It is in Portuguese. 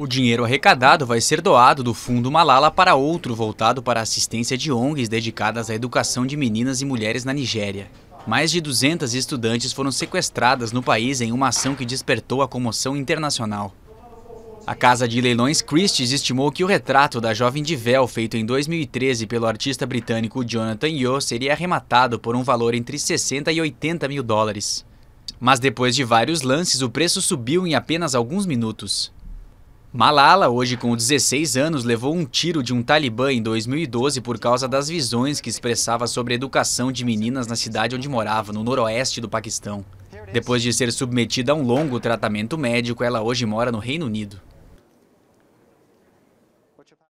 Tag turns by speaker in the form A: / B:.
A: O dinheiro arrecadado vai ser doado do Fundo Malala para outro voltado para a assistência de ONGs dedicadas à educação de meninas e mulheres na Nigéria. Mais de 200 estudantes foram sequestradas no país em uma ação que despertou a comoção internacional. A casa de leilões Christie's estimou que o retrato da jovem de véu feito em 2013 pelo artista britânico Jonathan Yeo seria arrematado por um valor entre 60 e 80 mil dólares. Mas depois de vários lances, o preço subiu em apenas alguns minutos. Malala, hoje com 16 anos, levou um tiro de um talibã em 2012 por causa das visões que expressava sobre a educação de meninas na cidade onde morava, no noroeste do Paquistão. Depois de ser submetida a um longo tratamento médico, ela hoje mora no Reino Unido.